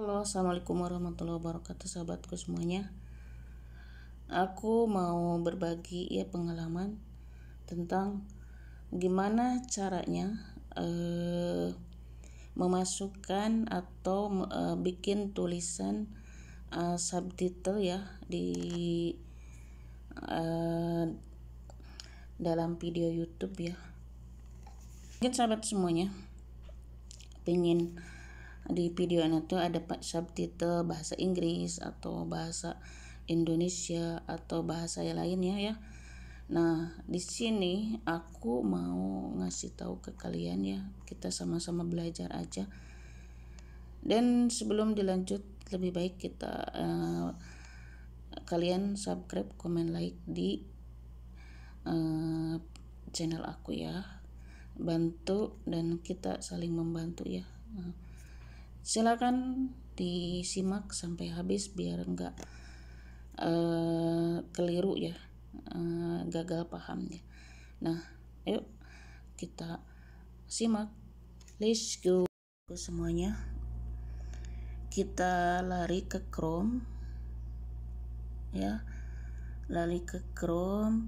Halo, assalamualaikum warahmatullahi wabarakatuh, sahabatku semuanya. Aku mau berbagi ya pengalaman tentang gimana caranya eh, memasukkan atau eh, bikin tulisan eh, subtitle ya di eh, dalam video YouTube ya. Mungkin sahabat semuanya pengen di ini tuh ada subtitle bahasa Inggris atau bahasa Indonesia atau bahasa yang lainnya ya. Nah, di sini aku mau ngasih tahu ke kalian ya, kita sama-sama belajar aja. Dan sebelum dilanjut, lebih baik kita uh, kalian subscribe, comment like di uh, channel aku ya. Bantu dan kita saling membantu ya. Uh silakan disimak sampai habis biar enggak uh, eh, keliru ya uh, gagal pahamnya nah yuk kita simak let's go ke semuanya kita lari ke Chrome ya lari ke Chrome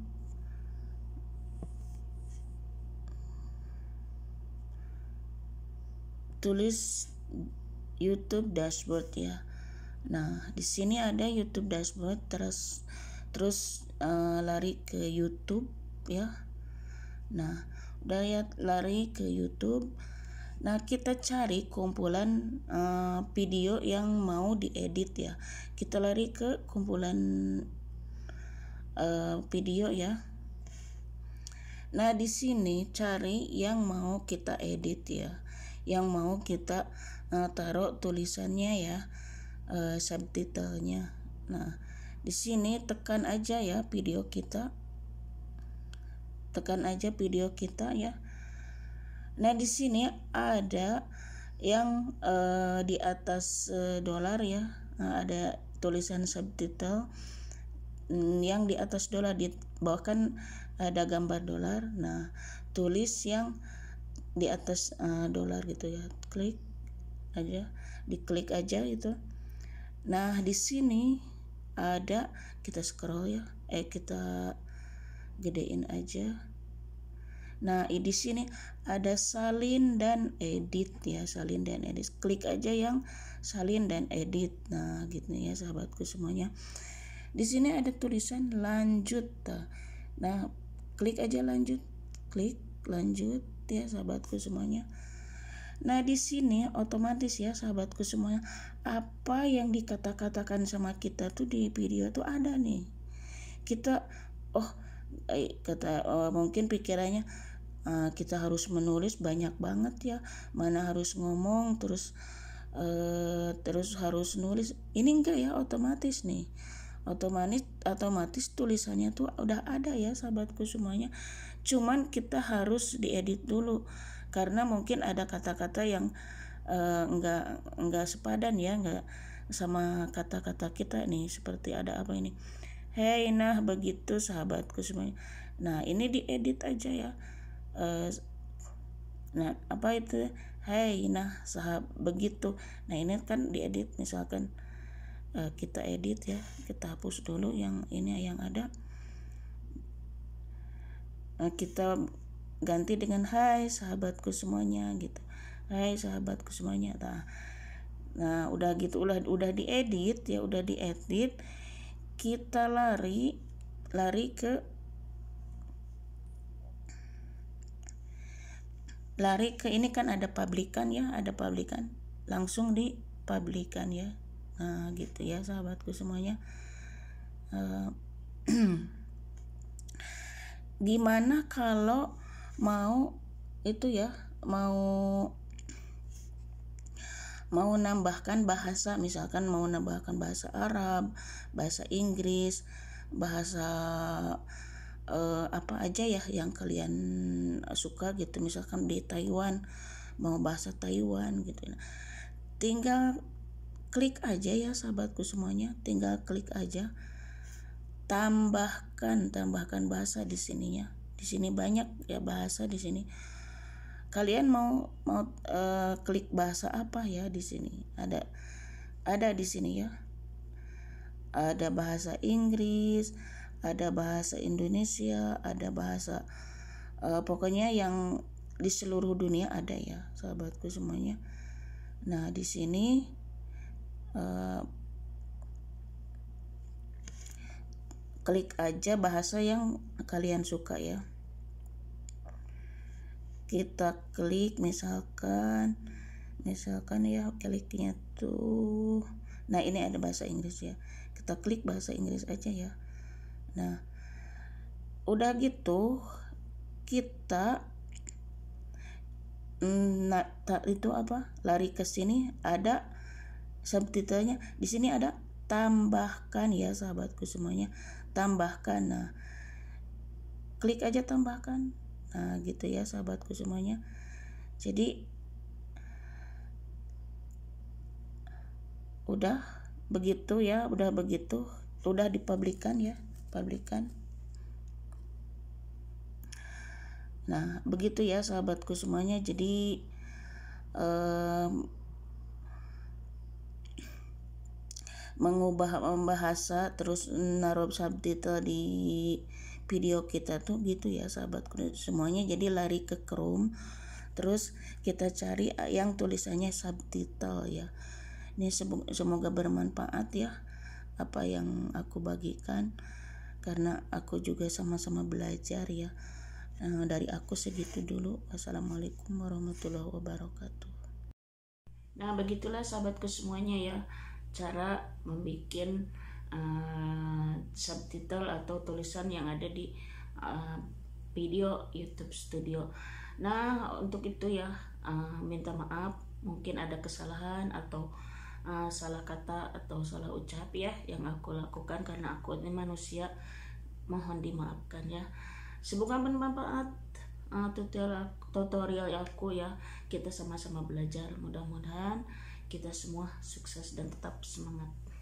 tulis YouTube dashboard ya. Nah, di sini ada YouTube dashboard terus terus uh, lari ke YouTube ya. Nah, udah ya lari ke YouTube. Nah, kita cari kumpulan uh, video yang mau diedit ya. Kita lari ke kumpulan uh, video ya. Nah, di sini cari yang mau kita edit ya yang mau kita uh, taruh tulisannya ya uh, subtitlenya nah di sini tekan aja ya video kita tekan aja video kita ya nah di sini ada yang uh, di atas uh, dolar ya nah, ada tulisan subtitle mm, yang di atas dolar di bahkan ada gambar dolar nah tulis yang di atas uh, dolar gitu ya klik aja diklik aja gitu nah di sini ada kita scroll ya eh kita gedein aja nah di sini ada salin dan edit ya salin dan edit klik aja yang salin dan edit nah gitu ya sahabatku semuanya di sini ada tulisan lanjut nah klik aja lanjut klik lanjut ya sahabatku semuanya. Nah di sini otomatis ya sahabatku semuanya apa yang dikata-katakan sama kita tuh di video tuh ada nih. Kita oh eh, kata oh, mungkin pikirannya uh, kita harus menulis banyak banget ya mana harus ngomong terus uh, terus harus nulis ini enggak ya otomatis nih otomatis otomatis tulisannya tuh udah ada ya sahabatku semuanya cuman kita harus diedit dulu karena mungkin ada kata-kata yang uh, eh, enggak enggak sepadan ya enggak sama kata-kata kita nih seperti ada apa ini hei nah begitu sahabatku semuanya nah ini diedit aja ya uh, nah apa itu hei nah sahab begitu nah ini kan diedit misalkan Eh, kita edit ya kita hapus dulu yang ini yang ada eh, kita ganti dengan hai sahabatku semuanya gitu hai sahabatku semuanya nah, nah udah gitu udah udah diedit ya udah diedit kita lari lari ke lari ke ini kan ada publikan ya ada publikan langsung di publikan ya uh, gitu ya sahabatku semuanya eh, gimana kalau mau itu ya mau mau nambahkan bahasa misalkan mau nambahkan bahasa Arab bahasa Inggris bahasa eh, apa aja ya yang kalian suka gitu misalkan di Taiwan mau bahasa Taiwan gitu tinggal klik aja ya sahabatku semuanya tinggal klik aja tambahkan tambahkan bahasa di sininya di sini banyak ya bahasa di sini kalian mau mau uh, klik bahasa apa ya di sini ada ada di sini ya ada bahasa Inggris ada bahasa Indonesia ada bahasa uh, pokoknya yang di seluruh dunia ada ya sahabatku semuanya nah di sini Eh, klik aja bahasa yang kalian suka ya kita klik misalkan misalkan ya kliknya tuh nah ini ada bahasa Inggris ya kita klik bahasa Inggris aja ya nah udah gitu kita nah itu apa lari ke sini ada subtitlenya di sini ada tambahkan ya sahabatku semuanya tambahkan nah klik aja tambahkan nah gitu ya sahabatku semuanya jadi udah begitu ya udah begitu udah dipublikan ya publikan nah begitu ya sahabatku semuanya jadi um, mengubah bahasa terus naruh subtitle di video kita tuh gitu ya sahabat semuanya jadi lari ke Chrome terus kita cari eh, yang tulisannya subtitle ya ini semoga bermanfaat ya apa yang aku bagikan karena aku juga sama-sama belajar ya eh, dari aku segitu dulu wassalamualaikum warahmatullahi wabarakatuh nah begitulah sahabatku semuanya ya cara membuat uh, eh, subtitle atau tulisan yang ada di uh, video YouTube Studio. Nah, untuk itu ya, uh, minta maaf mungkin ada kesalahan atau uh, salah kata atau salah ucap ya yang aku lakukan karena aku ini manusia. Mohon dimaafkan ya. Semoga bermanfaat tutorial tutorial aku ya. Kita sama-sama belajar mudah-mudahan kita semua sukses dan tetap semangat